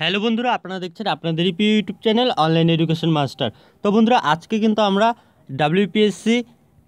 hello বন্ধুরা আপনারা দেখছেন আপনাদের প্রিয় YouTube channel online education master তো বন্ধুরা আজকে কিন্তু আমরা ডাব্লিউপিএসসি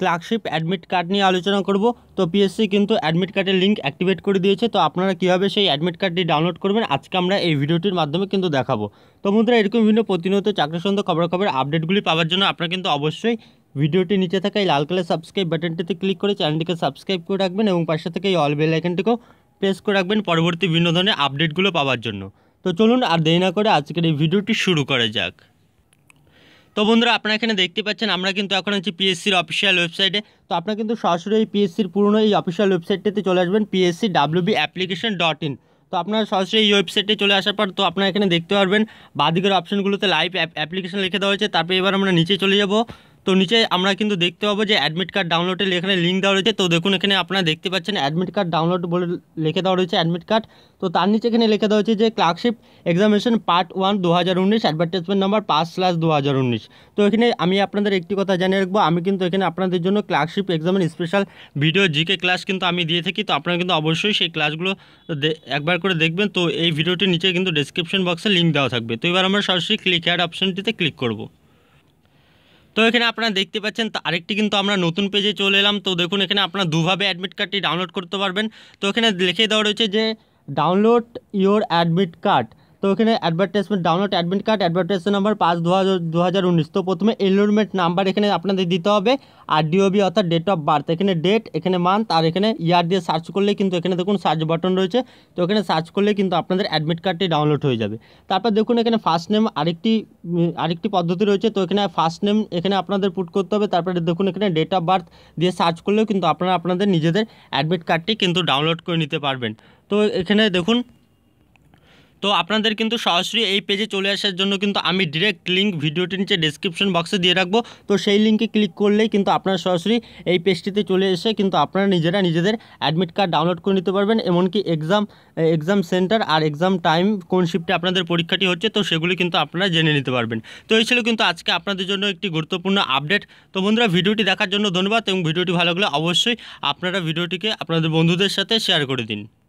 ক্লার্কশিপ অ্যাডমিট কার্ড নিয়ে আলোচনা করব তো পিএসসি কিন্তু অ্যাডমিট কার্ডের লিঙ্ক অ্যাক্টিভেট করে দিয়েছে তো আপনারা কীভাবে সেই অ্যাডমিট কার্ডটি ডাউনলোড করবেন আজকে আমরা এই ভিডিওটির মাধ্যমে কিন্তু দেখাবো তো বন্ধুরা এরকম বিভিন্ন প্রতিনিয়ত চাকরি সন্ধ্যা খবরাখবর আপডেটগুলি পাওয়ার জন্য আপনারা কিন্তু অবশ্যই ভিডিওটি নিচে থাকা এই লাল কালার সাবস্ক্রাইব বাটনটিতে ক্লিক করে চ্যানেলটিকে সাবস্ক্রাইব করে রাখবেন এবং পাশে থেকে এই অল বেল আইকনটিকেও প্রেস করে রাখবেন পরবর্তী বিভিন্ন ধরনের আপডেটগুলো পাওয়ার জন্য তো চলুন আর দেরি না করে আজকের এই ভিডিওটি শুরু করা যাক তো বন্ধুরা আপনারা এখানে দেখতে পাচ্ছেন আমরা কিন্তু এখন আছি পিএসসির অফিসিয়াল ওয়েবসাইটে তো আপনারা কিন্তু সরাসরি এই পিএসসির পুরনো এই অফিসিয়াল ওয়েবসাইটটিতে চলে আসবেন PSC WB application dot in তো আপনারা সরাসরি এই ওয়েবসাইটে চলে আসার পর তো আপনারা এখানে দেখতে পারবেন বাদিকের অপশানগুলোতে লাইভ অ্যাপ্লিকেশন লিখে দেওয়া হয়েছে তারপরে এবার আমরা নিচে চলে যাব তো নিচে আমরা কিন্তু দেখতে পাবো যে অ্যাডমিট কার্ড ডাউনলোডের এখানে লিঙ্ক দেওয়া রয়েছে তো দেখুন এখানে আপনারা দেখতে পাচ্ছেন অ্যাডমিট কার্ড ডাউনলোড বলে লিখে দেওয়া রয়েছে অ্যাডমিট কার্ড তো তার নিচে এখানে লিখে দেওয়া হয়েছে যে ক্লার্কশিপ এক্সামিনেশন পার্ট ওয়ান দু হাজার উনিশ অ্যাডভার্টাইজমেন্ট নাম্বার পাঁচ স্ল্যাশ দু হাজার উনিশ তো এখানে আমি আপনাদের একটি কথা জানিয়ে রাখবো আমি কিন্তু এখানে আপনাদের জন্য ক্লার্কশিপ এক্সামের স্পেশাল ভিডিও জিকে ক্লাস কিন্তু আমি দিয়ে থাকি তো আপনারা কিন্তু অবশ্যই সেই ক্লাসগুলো একবার করে দেখবেন তো এই ভিডিওটির নিচে কিন্তু ডেসক্রিপশন বক্সে লিঙ্ক দেওয়া থাকবে তো এবার আমরা সরাসরি ক্লিক অ্যাড অপশনটিতে ক্লিক করবো তো এখানে আপনারা দেখতে পাচ্ছেন আরেকটি কিন্তু আমরা নতুন পেজে চলে এলাম তো দেখুন এখানে আপনারা দুভাবে অ্যাডমিট কার্ডটি ডাউনলোড করতে পারবেন তো এখানে লিখে দেওয়া রয়েছে যে ডাউনলোড ইওর অ্যাডমিট কার্ড তো এখানে advertisement download admit card advertisement number পাঁচ দু হাজার তো প্রথমে এনরোলমেন্ট নাম্বার এখানে আপনাদের দিতে হবে আর ডিওবি অর্থাৎ ডেট অফ বার্থ এখানে ডেট এখানে মান্থ আর এখানে ইয়ার দিয়ে সার্চ করলে কিন্তু এখানে দেখুন সার্চ বাটন রয়েছে তো এখানে সার্চ করলে কিন্তু আপনাদের অ্যাডমিট কার্ডটি ডাউনলোড হয়ে যাবে তারপর দেখুন এখানে ফার্স্ট নেম আরেকটি আরেকটি পদ্ধতি রয়েছে তো এখানে ফার্স্ট নেম এখানে আপনাদের পুট করতে হবে তারপরে দেখুন এখানে ডেট অফ বার্থ দিয়ে সার্চ করলেও কিন্তু আপনারা আপনাদের নিজেদের অ্যাডমিট কার্ডটি কিন্তু ডাউনলোড করে নিতে পারবেন তো এখানে দেখুন তো আপনাদের কিন্তু সরাসরি এই পেজে চলে আসার জন্য কিন্তু আমি ডিরেক্ট লিঙ্ক ভিডিওটি নিচে ডিসক্রিপশন বক্সে দিয়ে রাখবো তো সেই লিঙ্কে ক্লিক করলেই কিন্তু আপনারা সরাসরি এই পেজটিতে চলে এসে কিন্তু আপনারা নিজেরা নিজেদের অ্যাডমিট কার্ড ডাউনলোড করে নিতে পারবেন এমনকি এক্সাম এক্সাম সেন্টার আর এক্সাম টাইম কোন শিফটে আপনাদের পরীক্ষাটি হচ্ছে তো সেগুলি কিন্তু আপনারা জেনে নিতে পারবেন তো এই ছিল কিন্তু আজকে আপনাদের জন্য একটি গুরুত্বপূর্ণ আপডেট তো বন্ধুরা ভিডিওটি দেখার জন্য ধন্যবাদ এবং ভিডিওটি ভালো লাগলে অবশ্যই আপনারা ভিডিওটিকে আপনাদের বন্ধুদের সাথে শেয়ার করে দিন